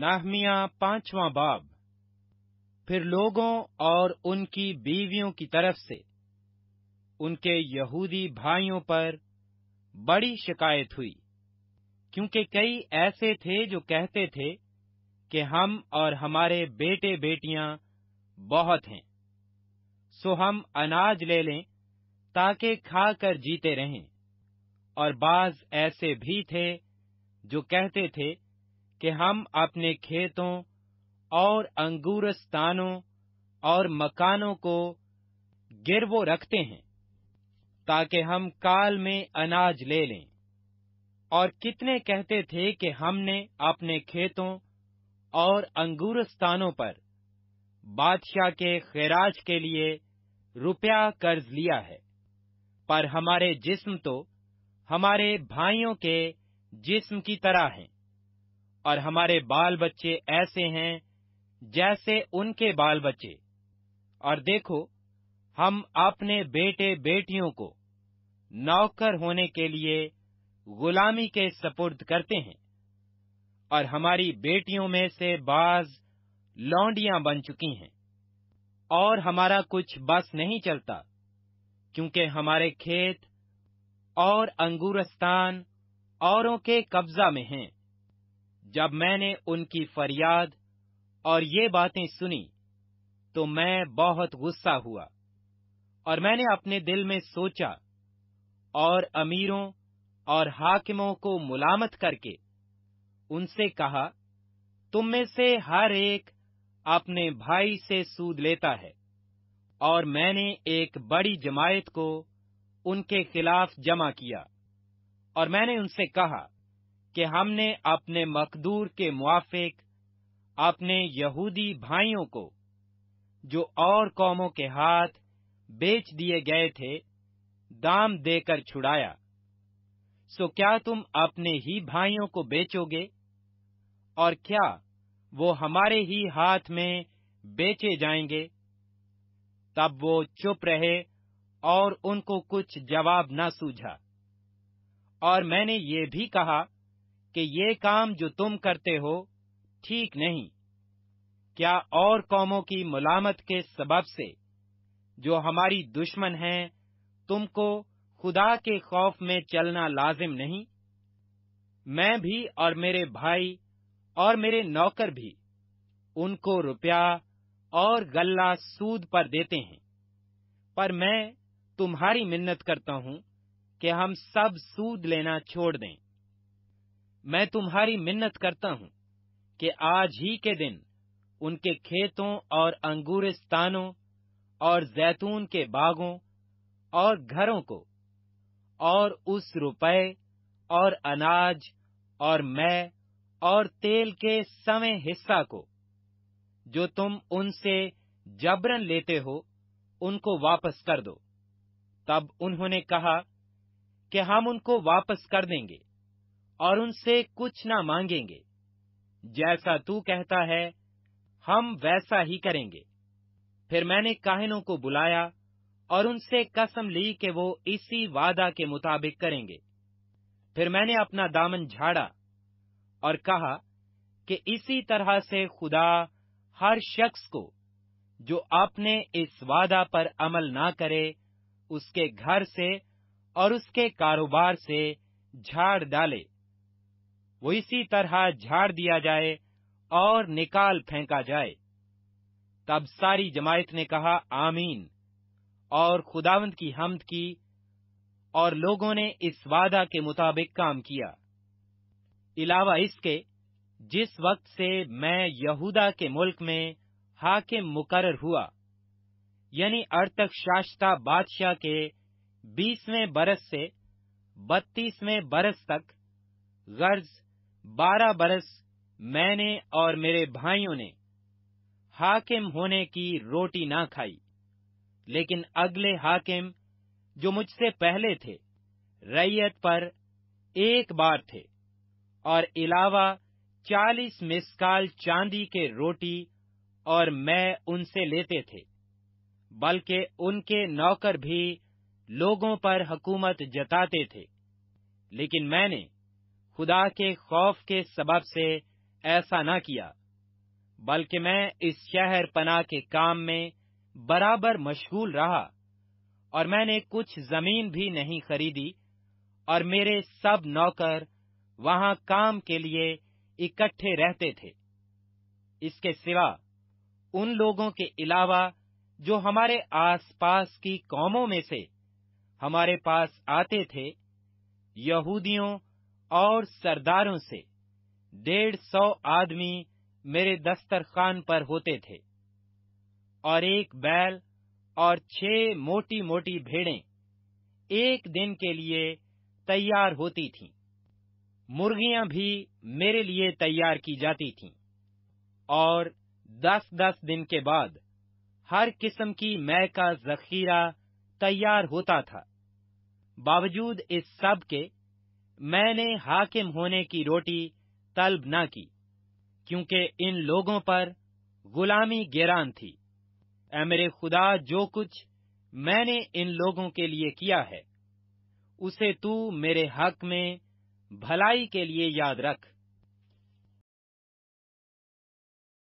नाहमिया पांचवा बाब फिर लोगों और उनकी बीवियों की तरफ से उनके यहूदी भाइयों पर बड़ी शिकायत हुई क्योंकि कई ऐसे थे जो कहते थे कि हम और हमारे बेटे बेटियां बहुत हैं सो हम अनाज ले लें ताकि खाकर जीते रहें और बाज ऐसे भी थे जो कहते थे कि हम अपने खेतों और अंगूरस्तानों और मकानों को गिरवो रखते हैं ताकि हम काल में अनाज ले लें और कितने कहते थे कि हमने अपने खेतों और अंगूरस्तानों पर बादशाह के खैराज के लिए रुपया कर्ज लिया है पर हमारे जिस्म तो हमारे भाइयों के जिस्म की तरह हैं और हमारे बाल बच्चे ऐसे हैं जैसे उनके बाल बच्चे और देखो हम अपने बेटे बेटियों को नौकर होने के लिए गुलामी के सपुर्द करते हैं और हमारी बेटियों में से बाज लौंडियां बन चुकी हैं और हमारा कुछ बस नहीं चलता क्योंकि हमारे खेत और अंगूरस्तान औरों के कब्जा में हैं जब मैंने उनकी फरियाद और ये बातें सुनी तो मैं बहुत गुस्सा हुआ और मैंने अपने दिल में सोचा और अमीरों और हाकिमों को मुलामत करके उनसे कहा तुम में से हर एक अपने भाई से सूद लेता है और मैंने एक बड़ी जमायत को उनके खिलाफ जमा किया और मैंने उनसे कहा कि हमने अपने मकदूर के मुआफिक अपने यहूदी भाइयों को जो और कौमों के हाथ बेच दिए गए थे दाम देकर छुड़ाया सो क्या तुम अपने ही भाइयों को बेचोगे और क्या वो हमारे ही हाथ में बेचे जाएंगे तब वो चुप रहे और उनको कुछ जवाब न सूझा और मैंने ये भी कहा कि ये काम जो तुम करते हो ठीक नहीं क्या और कौमों की मुलामत के सबब से जो हमारी दुश्मन हैं तुमको खुदा के खौफ में चलना लाजिम नहीं मैं भी और मेरे भाई और मेरे नौकर भी उनको रुपया और गल्ला सूद पर देते हैं पर मैं तुम्हारी मिन्नत करता हूं कि हम सब सूद लेना छोड़ दें मैं तुम्हारी मिन्नत करता हूं कि आज ही के दिन उनके खेतों और अंगूरिस्तानों और जैतून के बागों और घरों को और उस रुपए और अनाज और मैं और तेल के समय हिस्सा को जो तुम उनसे जबरन लेते हो उनको वापस कर दो तब उन्होंने कहा कि हम उनको वापस कर देंगे और उनसे कुछ ना मांगेंगे जैसा तू कहता है हम वैसा ही करेंगे फिर मैंने काहिनों को बुलाया और उनसे कसम ली कि वो इसी वादा के मुताबिक करेंगे फिर मैंने अपना दामन झाड़ा और कहा कि इसी तरह से खुदा हर शख्स को जो आपने इस वादा पर अमल ना करे उसके घर से और उसके कारोबार से झाड़ डाले वो इसी तरह झाड़ दिया जाए और निकाल फेंका जाए तब सारी जमायत ने कहा आमीन और खुदावंत की हमद की और लोगों ने इस वादा के मुताबिक काम किया इलावा इसके जिस वक्त से मैं यहूदा के मुल्क में हाकिम मुकर हुआ यानी अर्थक शास्ता बादशाह के बीसवें बरस से बत्तीसवें बरस तक गर्ज बारह बरस मैंने और मेरे भाइयों ने हाकिम होने की रोटी ना खाई लेकिन अगले हाकिम जो मुझसे पहले थे रैयत पर एक बार थे और अलावा चालीस मिसकाल चांदी के रोटी और मैं उनसे लेते थे बल्कि उनके नौकर भी लोगों पर हकूमत जताते थे लेकिन मैंने खुदा के खौफ के सबब से ऐसा न किया बल्कि मैं इस शहर पना के काम में बराबर मशगूल रहा और मैंने कुछ जमीन भी नहीं खरीदी और मेरे सब नौकर वहां काम के लिए इकट्ठे रहते थे इसके सिवा उन लोगों के अलावा जो हमारे आसपास की कौमों में से हमारे पास आते थे यहूदियों और सरदारों से डेढ़ सौ आदमी मेरे दस्तरखान पर होते थे और एक बैल और छह मोटी मोटी भेड़ें एक दिन के लिए तैयार होती थीं। मुर्गियां भी मेरे लिए तैयार की जाती थीं और दस दस दिन के बाद हर किस्म की मै का जखीरा तैयार होता था बावजूद इस सब के मैंने हाकिम होने की रोटी तलब न की क्योंकि इन लोगों पर गुलामी गेरान थी ए मेरे खुदा जो कुछ मैंने इन लोगों के लिए किया है उसे तू मेरे हक में भलाई के लिए याद रख